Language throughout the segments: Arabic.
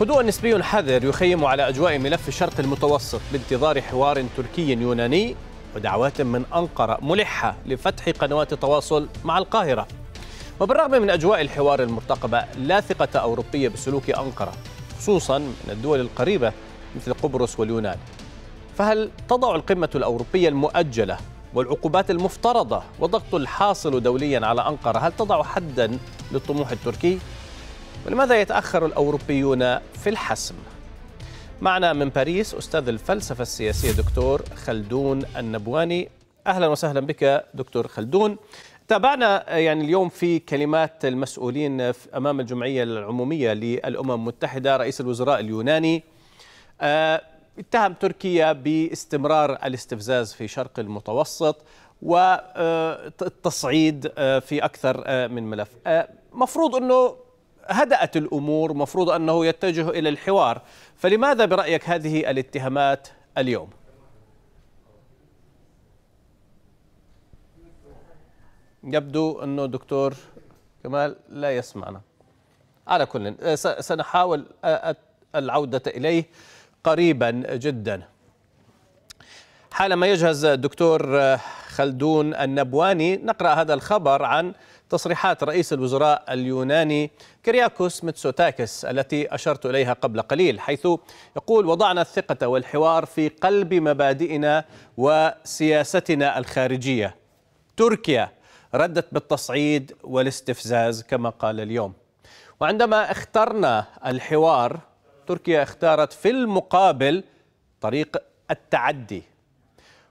هدوء نسبي حذر يخيم على أجواء ملف الشرق المتوسط بانتظار حوار تركي يوناني ودعوات من أنقرة ملحة لفتح قنوات التواصل مع القاهرة وبالرغم من أجواء الحوار المرتقبة لا ثقة أوروبية بسلوك أنقرة خصوصا من الدول القريبة مثل قبرص واليونان فهل تضع القمة الأوروبية المؤجلة والعقوبات المفترضة والضغط الحاصل دوليا على أنقرة هل تضع حدا للطموح التركي؟ ولماذا يتأخر الأوروبيون في الحسم؟ معنا من باريس أستاذ الفلسفة السياسية دكتور خلدون النبواني أهلا وسهلا بك دكتور خلدون تابعنا آه، يعني اليوم في كلمات المسؤولين امام الجمعيه العموميه للامم المتحده رئيس الوزراء اليوناني آه، اتهم تركيا باستمرار الاستفزاز في شرق المتوسط والتصعيد آه، في اكثر من ملف مفروض انه هدأت الأمور مفروض أنه يتجه إلى الحوار فلماذا برأيك هذه الاتهامات اليوم؟ يبدو أنه دكتور كمال لا يسمعنا على كل سنحاول العودة إليه قريبا جدا حالما يجهز الدكتور خلدون النبواني نقرأ هذا الخبر عن تصريحات رئيس الوزراء اليوناني كرياكوس متسوتاكس التي أشرت إليها قبل قليل حيث يقول وضعنا الثقة والحوار في قلب مبادئنا وسياستنا الخارجية تركيا ردت بالتصعيد والاستفزاز كما قال اليوم وعندما اخترنا الحوار تركيا اختارت في المقابل طريق التعدي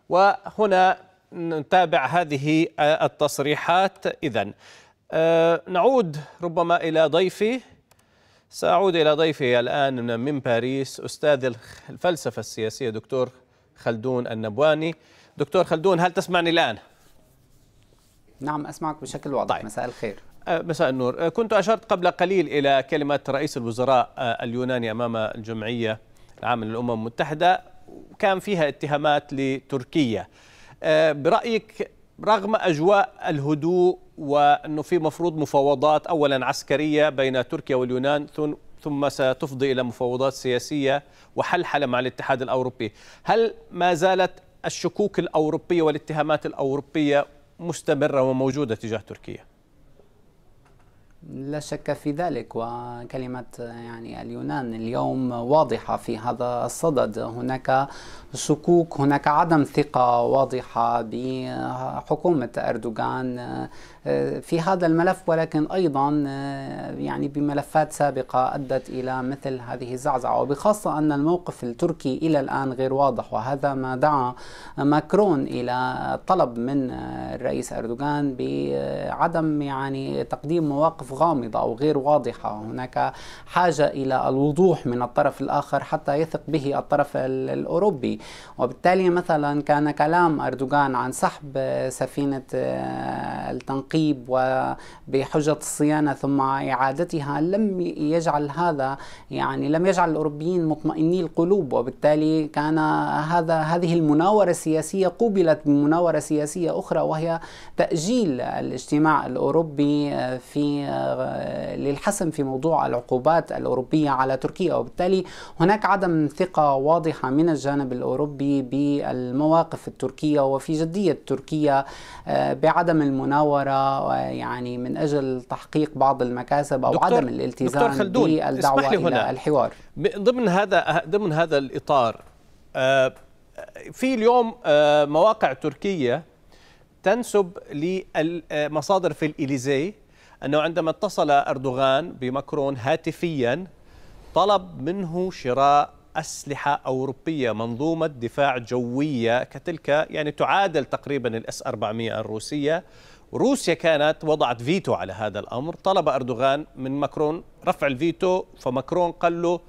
وهنا نتابع هذه التصريحات إذا آه، نعود ربما إلى ضيفي سأعود إلى ضيفي الآن من باريس أستاذ الفلسفة السياسية دكتور خلدون النبواني دكتور خلدون هل تسمعني الآن؟ نعم أسمعك بشكل واضح طيب. مساء الخير آه، مساء النور آه، كنت أشرت قبل قليل إلى كلمة رئيس الوزراء اليوناني أمام الجمعية العامة للأمم المتحدة كان فيها اتهامات لتركيا آه، برأيك رغم أجواء الهدوء وأنه في مفروض مفاوضات أولا عسكرية بين تركيا واليونان ثم ستفضي إلى مفاوضات سياسية وحلحلة مع الاتحاد الأوروبي هل ما زالت الشكوك الأوروبية والاتهامات الأوروبية مستمرة وموجودة تجاه تركيا؟ لا شك في ذلك وكلمة يعني اليونان اليوم واضحة في هذا الصدد هناك شكوك هناك عدم ثقة واضحة بحكومة أردوغان آه، في هذا الملف ولكن أيضا آه، يعني بملفات سابقة أدت إلى مثل هذه الزعزعة وبخاصة أن الموقف التركي إلى الآن غير واضح وهذا ما دعا ماكرون إلى طلب من آه، الرئيس أردوغان بعدم يعني تقديم مواقف غامضه او غير واضحه هناك حاجه الى الوضوح من الطرف الاخر حتى يثق به الطرف الاوروبي وبالتالي مثلا كان كلام اردوغان عن سحب سفينه آه، التنقيب وبحجه الصيانه ثم اعادتها لم يجعل هذا يعني لم يجعل الاوروبيين مطمئني القلوب وبالتالي كان هذا هذه المناوره السياسيه قوبلت بمناوره سياسيه اخرى وهي تاجيل الاجتماع الاوروبي آه، في آه، آه، للحسم في موضوع العقوبات الأوروبية على تركيا وبالتالي هناك عدم ثقة واضحة من الجانب الأوروبي بالمواقف التركية وفي جدية تركيا آه، بعدم المناورة آه، يعني من أجل تحقيق بعض المكاسب أو عدم الالتزام بالدعوة إلى هنا. الحوار ضمن هذا ضمن هذا الإطار في اليوم مواقع تركية تنسب لمصادر في الإليزي أنه عندما اتصل أردوغان بمكرون هاتفيا طلب منه شراء أسلحة أوروبية منظومة دفاع جوية كتلك يعني تعادل تقريبا الاس 400 الروسية روسيا كانت وضعت فيتو على هذا الأمر طلب أردوغان من مكرون رفع الفيتو فمكرون قال له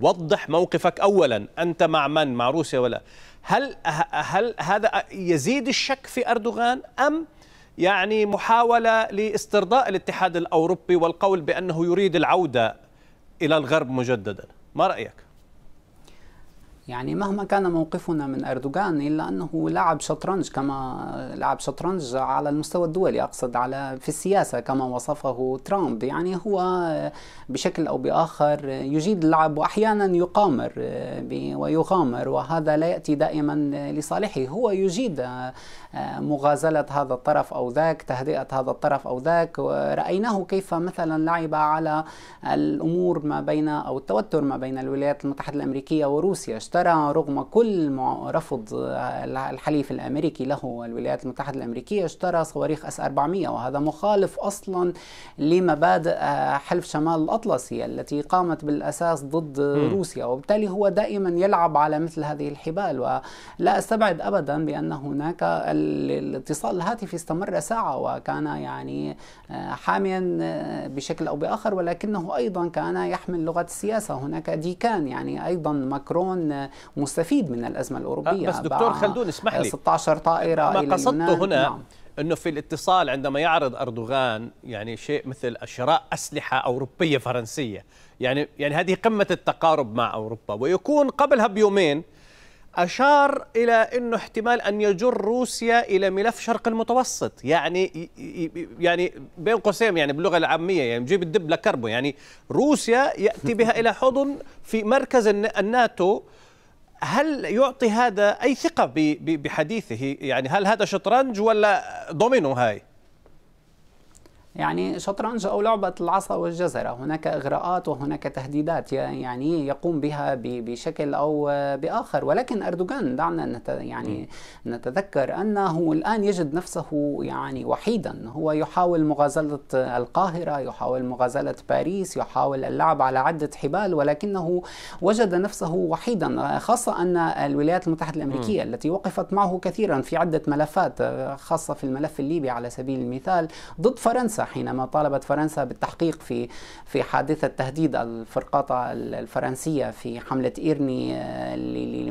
وضح موقفك اولا انت مع من مع روسيا ولا هل هل هذا يزيد الشك في اردوغان ام يعني محاولة لاسترضاء الاتحاد الأوروبي والقول بأنه يريد العودة إلى الغرب مجددا ما رأيك؟ يعني مهما كان موقفنا من أردوغان إلا أنه لعب شطرنج كما لعب شطرنج على المستوى الدولي أقصد على في السياسة كما وصفه ترامب يعني هو بشكل أو بآخر يجيد اللعب وأحيانا يقامر ويغامر وهذا لا يأتي دائما لصالحه هو يجيد آه، مغازلة هذا الطرف أو ذاك تهدئة هذا الطرف أو ذاك ورأيناه كيف مثلا لعب على الأمور ما بين أو التوتر ما بين الولايات المتحدة الأمريكية وروسيا المخترع رغم كل رفض الحليف الامريكي له الولايات المتحده الامريكيه اشترى صواريخ اس 400 وهذا مخالف اصلا لمبادئ حلف شمال الاطلسي التي قامت بالاساس ضد م. روسيا وبالتالي هو دائما يلعب على مثل هذه الحبال ولا استبعد ابدا بان هناك الاتصال الهاتفي استمر ساعه وكان يعني آه، حاميا آه، بشكل او باخر ولكنه ايضا كان يحمل لغه السياسه هناك ديكان يعني ايضا ماكرون آه، مستفيد من الازمه الاوروبيه آه، بس دكتور خلدون اسمح لي 16 طائره ما قصدته هنا نعم. انه في الاتصال عندما يعرض اردوغان يعني شيء مثل شراء اسلحه اوروبيه فرنسيه يعني يعني هذه قمه التقارب مع اوروبا ويكون قبلها بيومين أشار إلى أنه احتمال أن يجر روسيا إلى ملف شرق المتوسط يعني يعني بين قوسين يعني باللغة العامية يعني جيب الدب لكربه يعني روسيا يأتي بها إلى حضن في مركز الناتو هل يعطي هذا أي ثقة بحديثه يعني هل هذا شطرنج ولا دومينو هاي يعني شطرنج أو لعبة العصا والجزرة هناك إغراءات وهناك تهديدات يعني يقوم بها بشكل أو بآخر ولكن أردوغان دعنا نت يعني نتذكر أنه الآن يجد نفسه يعني وحيدا هو يحاول مغازلة القاهرة يحاول مغازلة باريس يحاول اللعب على عدة حبال ولكنه وجد نفسه وحيدا خاصة أن الولايات المتحدة الأمريكية م. التي وقفت معه كثيرا في عدة ملفات خاصة في الملف الليبي على سبيل المثال ضد فرنسا حينما طالبت فرنسا بالتحقيق في في حادثة تهديد الفرقاطة الفرنسية في حملة إيرني آه، اللي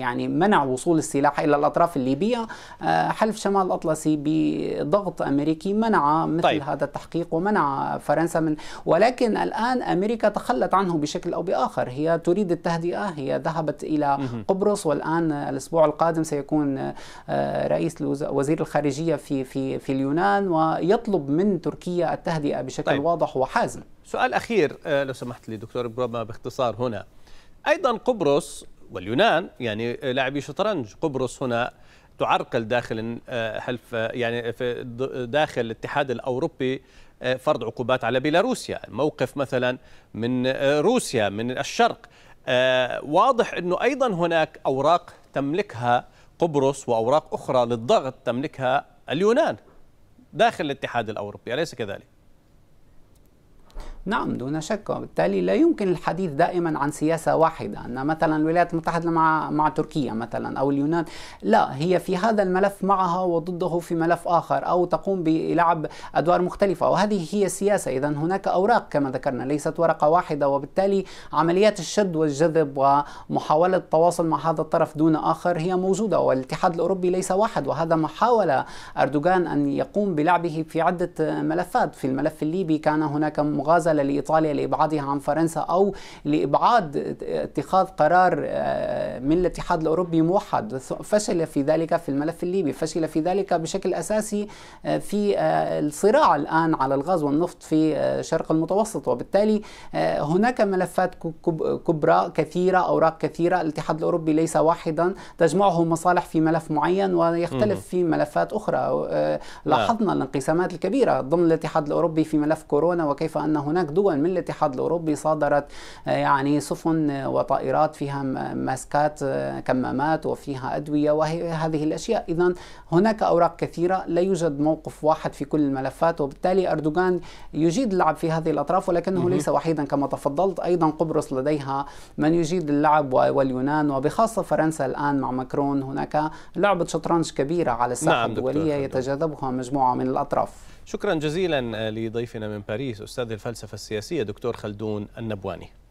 يعني منع وصول السلاح إلى الأطراف الليبية آه، حلف شمال الأطلسي بضغط أمريكي منع مثل طيب. هذا التحقيق ومنع فرنسا من ولكن الآن أمريكا تخلت عنه بشكل أو بآخر هي تريد التهدئة هي ذهبت إلى قبرص والآن الأسبوع القادم سيكون آه، رئيس وزير الخارجية في في في اليونان ويطلب من تركيا التهدئة بشكل طيب. واضح وحازم سؤال أخير آه، لو سمحت لي دكتور بروما باختصار هنا أيضا قبرص واليونان يعني لاعبي شطرنج قبرص هنا تعرقل داخل حلف آه، يعني في داخل الاتحاد الاوروبي آه، فرض عقوبات على بيلاروسيا، موقف مثلا من روسيا من الشرق واضح انه ايضا هناك اوراق تملكها قبرص واوراق اخرى للضغط تملكها اليونان داخل الاتحاد الأوروبي أليس كذلك؟ نعم دون شك وبالتالي لا يمكن الحديث دائما عن سياسة واحدة أن مثلا الولايات المتحدة مع مع تركيا مثلا أو اليونان لا هي في هذا الملف معها وضده في ملف آخر أو تقوم بلعب أدوار مختلفة وهذه هي السياسة إذا هناك أوراق كما ذكرنا ليست ورقة واحدة وبالتالي عمليات الشد والجذب ومحاولة التواصل مع هذا الطرف دون آخر هي موجودة والاتحاد الأوروبي ليس واحد وهذا ما حاول أردوغان أن يقوم بلعبه في عدة ملفات في الملف الليبي كان هناك مغازلة وصل لإيطاليا لإبعادها عن فرنسا أو لإبعاد اتخاذ قرار آه، من الاتحاد الأوروبي موحد فشل في ذلك في الملف الليبي فشل في ذلك بشكل أساسي آه، في آه، الصراع الآن على الغاز والنفط في شرق المتوسط وبالتالي هناك ملفات كبرى كثيرة أوراق كثيرة الاتحاد الأوروبي ليس واحدا تجمعه مصالح في ملف معين ويختلف في ملفات أخرى نعم. لاحظنا الانقسامات الكبيرة ضمن الاتحاد الأوروبي في ملف كورونا وكيف أن هناك هناك دول من الاتحاد الأوروبي صادرت آه، يعني سفن آه، وطائرات فيها ماسكات آه، كمامات وفيها أدوية وهذه الأشياء إذا هناك أوراق كثيرة لا يوجد موقف واحد في كل الملفات وبالتالي أردوغان يجيد اللعب في هذه الأطراف ولكنه ليس وحيدا كما تفضلت أيضا قبرص لديها من يجيد اللعب واليونان وبخاصة فرنسا الآن مع ماكرون هناك لعبة شطرنج كبيرة على الساحة نعم الدولية يتجاذبها مجموعة من الأطراف شكرا جزيلا لضيفنا من باريس أستاذ الفلسفة السياسية دكتور خلدون النبواني